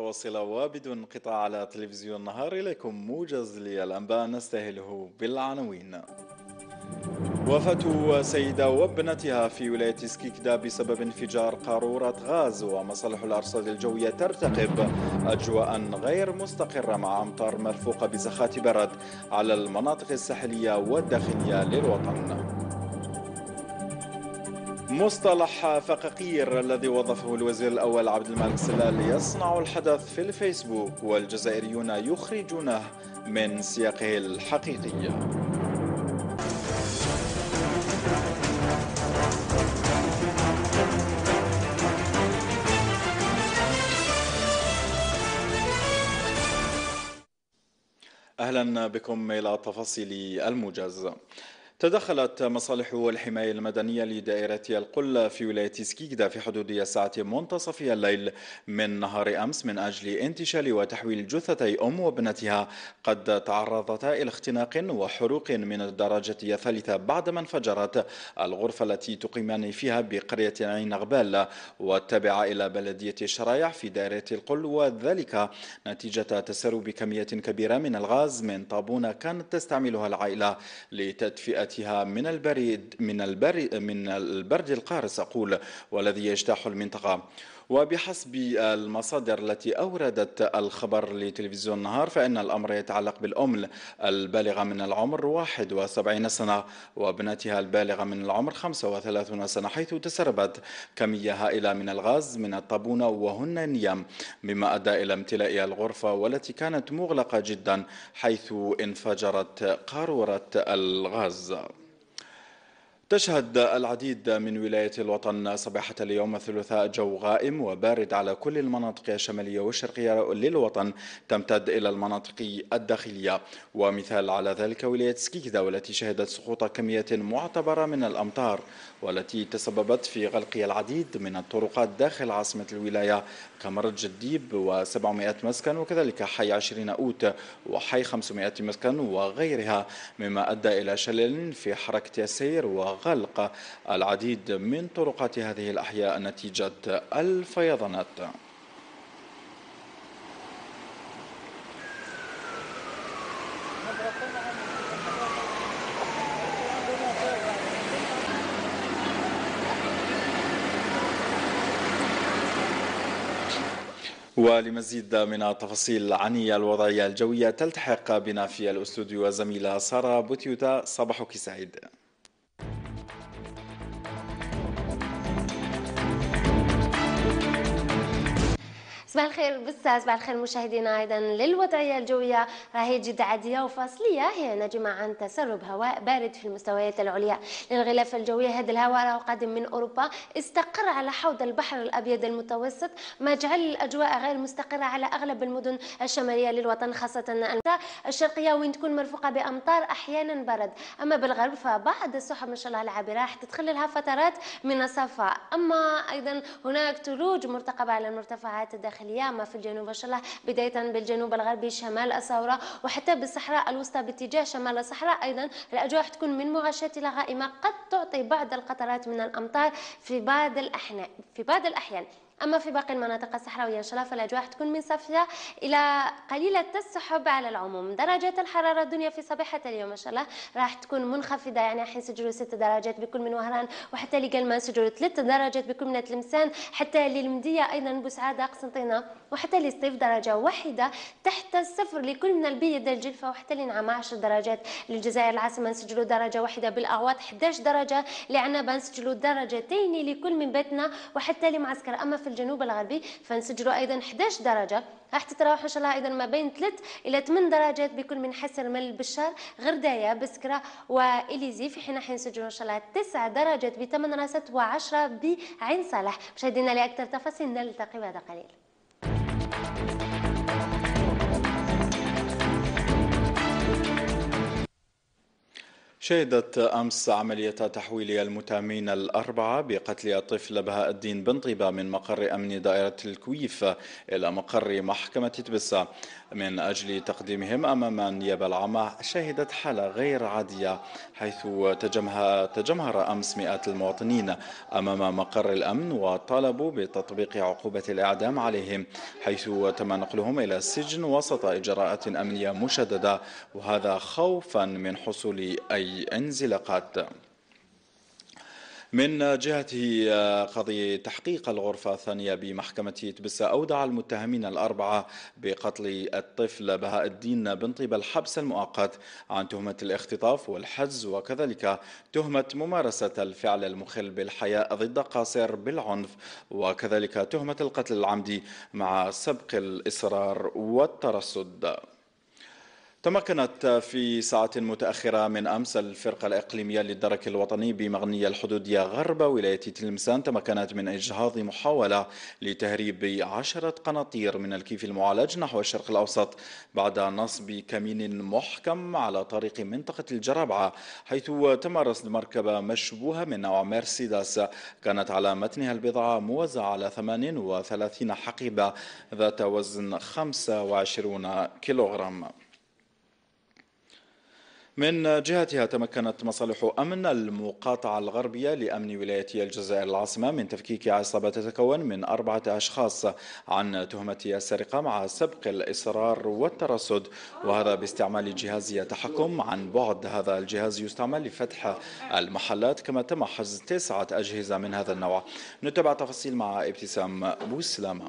متواصلة وابد انقطاع على تلفزيون النهار إليكم موجز للأنباء نستهله بالعناوين وفاة سيدة وابنتها في ولاية سكيكدا بسبب انفجار قارورة غاز ومصالح الأرصاد الجوية ترتقب أجواء غير مستقرة مع أمطار مرفوقة بزخات برد على المناطق الساحلية والداخلية للوطن مصطلح فقاقير الذي وظفه الوزير الأول عبد الملك سلال يصنع الحدث في الفيسبوك والجزائريون يخرجونه من سياقه الحقيقي أهلا بكم إلى تفاصيل الموجز تدخلت مصالح الحماية المدنية لدائرة القلة في ولاية سكيكدا في حدود الساعة منتصف الليل من نهار أمس من أجل انتشال وتحويل جثتي أم وابنتها قد تعرضتا إلى اختناق وحروق من الدرجة الثالثة بعدما انفجرت الغرفة التي تقيمان فيها بقرية عين غبال والتابعة إلى بلدية الشرايع في دائرة القل وذلك نتيجة تسرب كمية كبيرة من الغاز من طابونة كانت تستعملها العائلة لتدفئة حمايتها من البريد من البرد من البرد القارس أقول والذي يجتاح المنطقة وبحسب المصادر التي أوردت الخبر لتلفزيون النهار فإن الأمر يتعلق بالأم البالغة من العمر 71 سنة وابنتها البالغة من العمر 35 سنة حيث تسربت كمية هائلة من الغاز من الطابونة وهن نيام مما أدى إلى امتلاء الغرفة والتي كانت مغلقة جدا حيث انفجرت قارورة الغاز تشهد العديد من ولايات الوطن صباحة اليوم الثلاثاء جو غائم وبارد على كل المناطق الشمالية والشرقية للوطن تمتد إلى المناطق الداخلية ومثال على ذلك ولاية سكيكدا والتي شهدت سقوط كمية معتبرة من الأمطار والتي تسببت في غلق العديد من الطرقات داخل عاصمة الولاية كمرج جديب و700 مسكن وكذلك حي 20 أوت وحي 500 مسكن وغيرها مما أدى إلى شلل في حركة السير وغلق العديد من طرقات هذه الأحياء نتيجة الفيضانات ولمزيد من التفاصيل عن الوضعية الجوية تلتحق بنا في الاستوديو زميلة سارة بوتيوتا صباحك سعيد صباح الخير بسا صباح الخير مشاهدينا ايضا للوضعيه الجويه راهي جد عاديه وفاصليه هي ناجمه عن تسرب هواء بارد في المستويات العليا للغلاف الجوي هذا الهواء راه قادم من اوروبا استقر على حوض البحر الابيض المتوسط ما جعل الاجواء غير مستقره على اغلب المدن الشماليه للوطن خاصه الشرقيه وين تكون مرفوقه بامطار احيانا برد اما بالغرب فبعض السحب ما شاء الله العابره راح تدخل لها فترات من الصفاء اما ايضا هناك ثلوج مرتقبه على المرتفعات الداخليه الداخلية ما في الجنوب إن شاء الله بداية بالجنوب الغربي شمال الصورة وحتى بالصحراء الوسطى باتجاه شمال الصحراء أيضا الأجواء تكون من مغشاة إلى غائمة قد تعطي بعض القطرات من الأمطار في بعض الأحيان في بعض الأحيان أما في باقي المناطق الصحراوية إن شاء الله فالأجواء تكون من صافية إلى قليلة السحب على العموم درجات الحرارة الدنيا في صباحة اليوم إن شاء الله راح تكون منخفضة يعني راح نسجلوا 6 درجات بكل من وهران وحتى لقلمة نسجلوا 3 درجات بكل من تلمسان حتى للمدية أيضا بوسعادة قسنطينة وحتى لسطيف درجة واحدة تحت الصفر لكل من البيض الجلفة وحتى لنعمة 10 درجات للجزائر العاصمة نسجلوا درجة واحدة بالأعواض 11 درجة لعنبة نسجلوا درجتين لكل من بيتنا وحتى لمعسكر أما في في الجنوب الغربي فنسجلوا أيضا 11 درجة راح تتراوح ان شاء الله ايضا ما بين 3 الى 8 درجات بكل من حسر من البشار غردايه بسكره واليزي في حين راح ينسجلوا ان شاء الله 9 درجات بثمن راست و10 بعين صالح مشاهدينا لاكثر تفاصيل نلتقي بعد قليل شهدت أمس عملية تحويل المتهمين الأربعة بقتل الطفل بهاء الدين بن طيبة من مقر أمن دائرة الكويف إلى مقر محكمة تبسة من أجل تقديمهم أمام النيابة العامة شهدت حالة غير عادية حيث تجمهر أمس مئات المواطنين أمام مقر الأمن وطالبوا بتطبيق عقوبة الإعدام عليهم حيث تم نقلهم إلى السجن وسط إجراءات أمنية مشددة وهذا خوفا من حصول أي أي انزلاقات من جهته آه، قضية تحقيق الغرفة الثانية بمحكمة تبسة أودع المتهمين الأربعة بقتل الطفل بهاء الدين بن طيبة الحبس المؤقت عن تهمة الاختطاف والحجز وكذلك تهمة ممارسة الفعل المخل بالحياء ضد قاصر بالعنف وكذلك تهمة القتل العمدي مع سبق الإصرار والترصد تمكنت في ساعة متأخرة من أمس الفرقة الإقليمية للدرك الوطني بمغنية الحدودية غرب ولاية تلمسان تمكنت من إجهاض محاولة لتهريب عشرة قناطير من الكيف المعالج نحو الشرق الأوسط بعد نصب كمين محكم على طريق منطقة الجرابعة حيث تم رصد مركبة مشبوهة من نوع مرسيدس كانت على متنها البضعة موزعة على 38 حقيبة ذات وزن 25 كيلوغرام من جهتها تمكنت مصالح أمن المقاطعة الغربية لأمن ولاية الجزائر العاصمة من تفكيك عصابة تتكون من أربعة أشخاص عن تهمة السرقة مع سبق الإصرار والترصد وهذا باستعمال جهاز يتحكم عن بعد هذا الجهاز يستعمل لفتح المحلات كما تم حجز تسعة أجهزة من هذا النوع نتابع تفاصيل مع ابتسام بوسلامة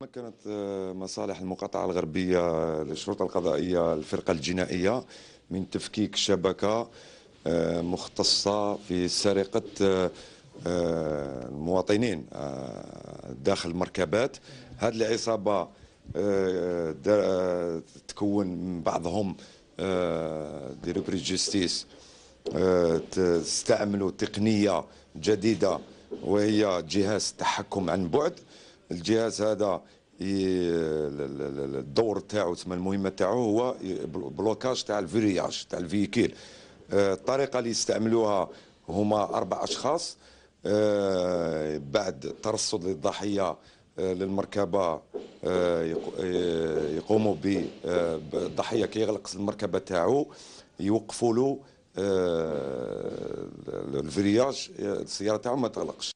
تمكنت مصالح المقاطعة الغربية للشرطة القضائية الفرقة الجنائية من تفكيك شبكة آه، مختصة في سرقة آه، آه، المواطنين داخل مركبات هذه العصابة تكون من بعضهم دي ريبري جستيس استعملوا تقنية جديدة وهي جهاز تحكم عن بعد الجهاز هذا الدور تاعو تسمى المهمه تاعو هو بلوكاج تاع الفرياج تاع الفيكيل آه، الطريقه اللي يستعملوها هما اربع اشخاص آه، بعد ترصد للضحيه آه، للمركبه يقوموا بالضحيه الضحيه كيغلق المركبه تاعو يوقفوا له الفرياج السياره تاعو ما تغلقش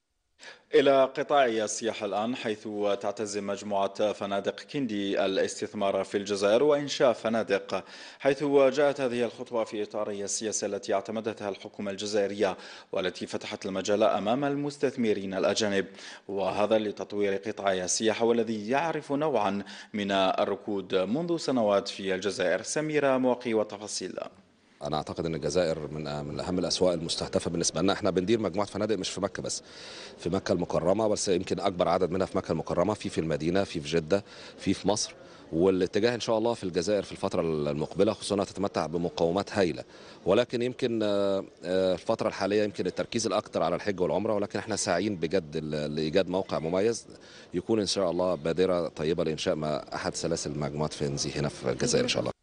إلى قطاع السياحة الآن حيث تعتزم مجموعة فنادق كيندي الاستثمار في الجزائر وإنشاء فنادق حيث جاءت هذه الخطوة في إطار السياسة التي اعتمدتها الحكومة الجزائرية والتي فتحت المجال أمام المستثمرين الأجانب وهذا لتطوير قطاع السياحة والذي يعرف نوعا من الركود منذ سنوات في الجزائر سميرة موقي وتفاصيل انا اعتقد ان الجزائر من آه، من اهم الاسواق المستهدفه بالنسبه لنا احنا بندير مجموعه فنادق مش في مكه بس في مكه المكرمه بس يمكن اكبر عدد منها في مكه المكرمه في في المدينه في في جده في في مصر والاتجاه ان شاء الله في الجزائر في الفتره المقبله خصوصا تتمتع بمقومات هائله ولكن يمكن آه، آه، الفتره الحاليه يمكن التركيز الاكثر على الحج والعمره ولكن احنا ساعيين بجد لايجاد موقع مميز يكون ان شاء الله بادره طيبه لانشاء ما احد سلاسل المجموعات في هنا في الجزائر ان شاء الله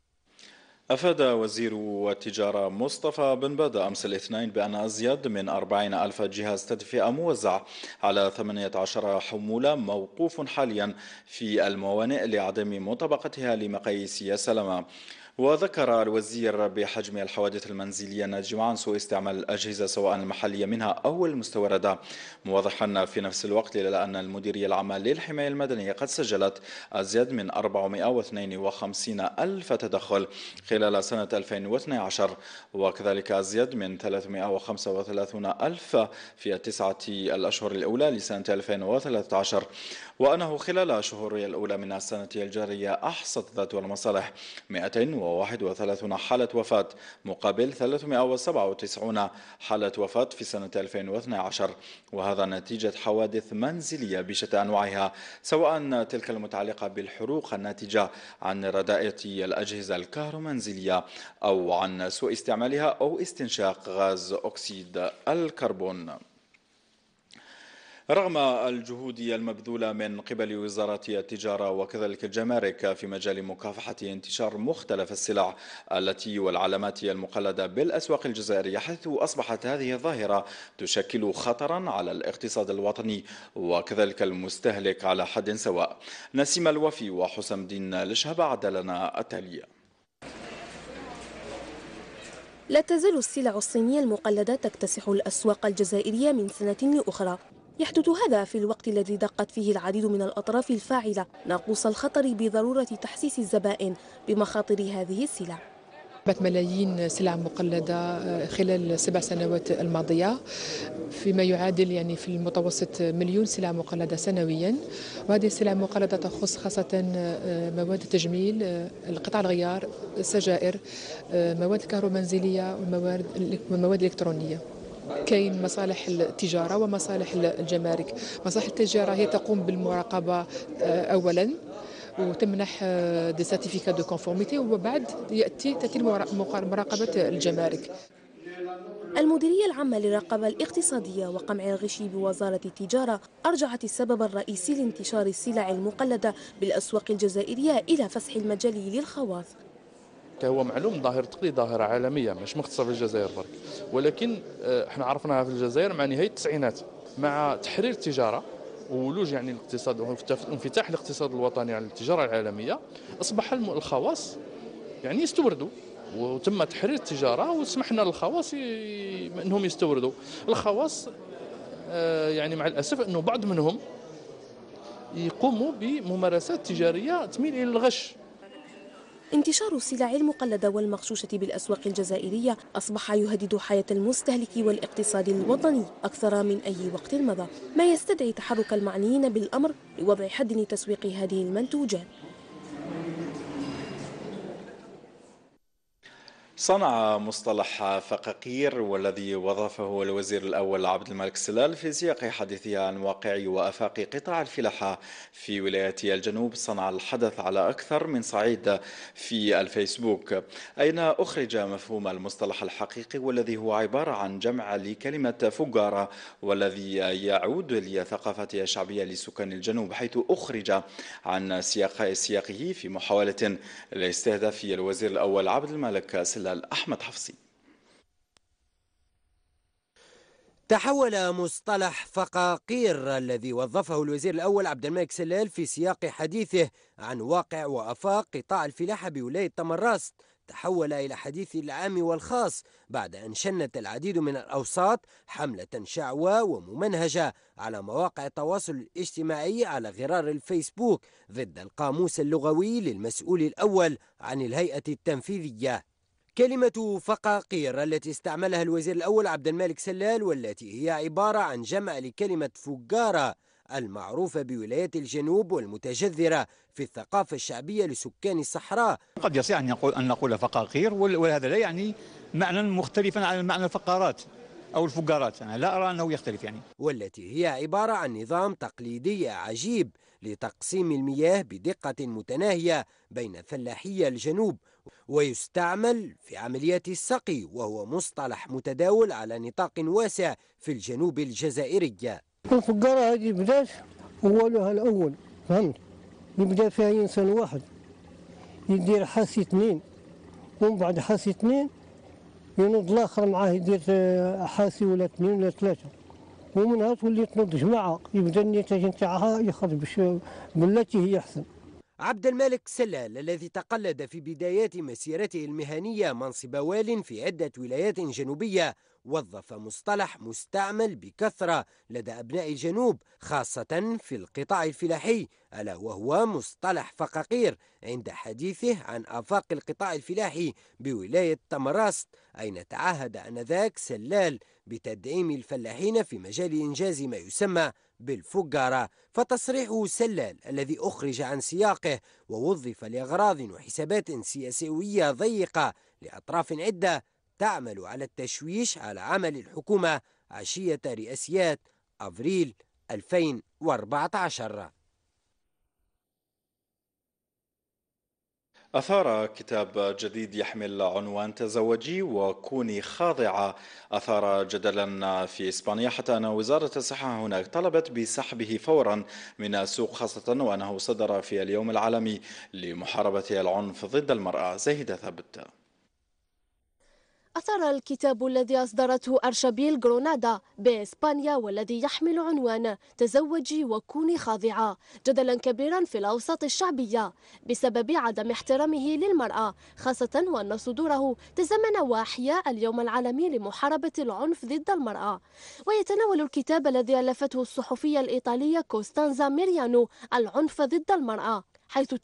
أفاد وزير التجارة مصطفى بن بدر أمس الاثنين بأن أزيد من 40 ألف جهاز تدفئة موزع على 18 حمولة موقوف حاليا في الموانئ لعدم مطابقتها لمقاييس السلامة وذكر الوزير بحجم الحوادث المنزلية ناجم عن سوء استعمال الأجهزة سواء المحلية منها أو المستوردة موضحا في نفس الوقت إلى أن المديرية العامة للحماية المدنية قد سجلت أزيد من 452 ألف تدخل خلال سنة 2012 وكذلك أزيد من 335 ألف في التسعة الأشهر الأولى لسنة 2013 وأنه خلال شهورها الأولى من السنة الجارية أحصت ذات المصالح 200 231 حالة وفاة مقابل 397 حالة وفاة في سنة 2012 وهذا نتيجة حوادث منزلية بشتى أنواعها سواء تلك المتعلقة بالحروق الناتجة عن رداءة الأجهزة الكهرومنزلية أو عن سوء استعمالها أو استنشاق غاز أكسيد الكربون رغم الجهود المبذولة من قبل وزارة التجارة وكذلك الجمارك في مجال مكافحة انتشار مختلف السلع التي والعلامات المقلدة بالأسواق الجزائرية حيث أصبحت هذه الظاهرة تشكل خطرا على الاقتصاد الوطني وكذلك المستهلك على حد سواء نسيم الوفي وحسام الدين لشهب عدلنا التالية لا تزال السلع الصينية المقلدة تكتسح الأسواق الجزائرية من سنة لأخرى يحدث هذا في الوقت الذي دقت فيه العديد من الأطراف الفاعلة ناقوس الخطر بضرورة تحسيس الزبائن بمخاطر هذه السلع بات ملايين سلع مقلدة خلال السبع سنوات الماضية فيما يعادل يعني في المتوسط مليون سلع مقلدة سنويا وهذه السلع المقلدة تخص خاصة آه، مواد التجميل آه، القطع الغيار السجائر آه، مواد الكهرومنزلية والمواد الإلكترونية كاين مصالح التجاره ومصالح الجمارك مصالح التجاره هي تقوم بالمراقبه آه، اولا وتمنح دي سيرتيفيكا دو كونفورميتي وبعد ياتي تاتي مراقبه الجمارك المديرية العامة للرقابة الاقتصادية وقمع الغش بوزارة التجارة أرجعت السبب الرئيسي لانتشار السلع المقلدة بالأسواق الجزائرية إلى فسح المجال للخواص هو معلوم ظاهر تقلي ظاهره عالميه مش مختصه في الجزائر برك ولكن آه، احنا عرفناها في الجزائر مع نهايه التسعينات مع تحرير التجاره وولوج يعني الاقتصاد وانفتاح الاقتصاد الوطني على التجاره العالميه اصبح الخواص يعني يستوردوا وتم تحرير التجاره وسمحنا للخواص انهم يستوردوا الخواص آه، يعني مع الاسف انه بعض منهم يقوموا بممارسات تجاريه تميل الى الغش انتشار السلع المقلدة والمغشوشة بالأسواق الجزائرية أصبح يهدد حياة المستهلك والاقتصاد الوطني أكثر من أي وقت مضى ما يستدعي تحرك المعنيين بالأمر لوضع حد لتسويق هذه المنتوجات صنع مصطلح فقاقير والذي وظفه الوزير الأول عبد الملك سلال في سياق حديثه عن واقع وأفاق قطاع الفلاحة في ولاية الجنوب صنع الحدث على أكثر من صعيد في الفيسبوك أين أخرج مفهوم المصطلح الحقيقي والذي هو عبارة عن جمع لكلمة فجارة والذي يعود لثقافة الشعبية لسكان الجنوب حيث أخرج عن سياق سياقه في محاولة لاستهداف الوزير الأول عبد الملك سلال المسلسل أحمد حفصي تحول مصطلح فقاقير الذي وظفه الوزير الأول عبد الملك سلال في سياق حديثه عن واقع وأفاق قطاع الفلاحة بولاية تمراست تحول إلى حديث العام والخاص بعد أن شنت العديد من الأوساط حملة شعواء وممنهجة على مواقع التواصل الاجتماعي على غرار الفيسبوك ضد القاموس اللغوي للمسؤول الأول عن الهيئة التنفيذية كلمة فقاقير التي استعملها الوزير الأول عبد الملك سلال والتي هي عبارة عن جمع لكلمة فجارة المعروفة بولايات الجنوب والمتجذرة في الثقافة الشعبية لسكان الصحراء قد يصح أن نقول, أن نقول فقاقير وهذا لا يعني معنى مختلفا عن معنى الفقارات أو الفجارات أنا لا أرى أنه يختلف يعني والتي هي عبارة عن نظام تقليدي عجيب لتقسيم المياه بدقة متناهية بين فلاحية الجنوب ويستعمل في عمليات السقي وهو مصطلح متداول على نطاق واسع في الجنوب الجزائري الفقارة هذه بدات أولها الأول فهمت يبدأ فيها إنسان واحد يدير حاسي اثنين ومن بعد حاسي اثنين ينوض الآخر معاه يدير آه، حاسي ولا اثنين ولا ثلاثة ومنها تولي تنض جماعة يبدا النتاج نتاعها يخرج بلاتي هي أحسن عبد الملك سلال الذي تقلد في بدايات مسيرته المهنية منصب وال في عدة ولايات جنوبية وظف مصطلح مستعمل بكثرة لدى أبناء الجنوب خاصة في القطاع الفلاحي ألا وهو مصطلح فقاقير عند حديثه عن آفاق القطاع الفلاحي بولاية تمراست أين تعهد أنذاك سلال بتدعيم الفلاحين في مجال إنجاز ما يسمى بالفجارة فتصريحه سلال الذي أخرج عن سياقه ووظف لأغراض وحسابات سياسية ضيقة لأطراف عدة تعمل على التشويش على عمل الحكومة عشية رئاسيات أفريل 2014 أثار كتاب جديد يحمل عنوان تزوجي وكوني خاضعة أثار جدلا في إسبانيا حتى أن وزارة الصحة هناك طلبت بسحبه فورا من السوق خاصة وأنه صدر في اليوم العالمي لمحاربة العنف ضد المرأة زهد ثبت أثار الكتاب الذي أصدرته أرشبيل غرونادا بإسبانيا والذي يحمل عنوان تزوجي وكوني خاضعة جدلا كبيرا في الأوساط الشعبية بسبب عدم احترامه للمرأة خاصة وأن صدوره تزمن وأحيا اليوم العالمي لمحاربة العنف ضد المرأة ويتناول الكتاب الذي ألفته الصحفية الإيطالية كوستانزا ميريانو العنف ضد المرأة حيث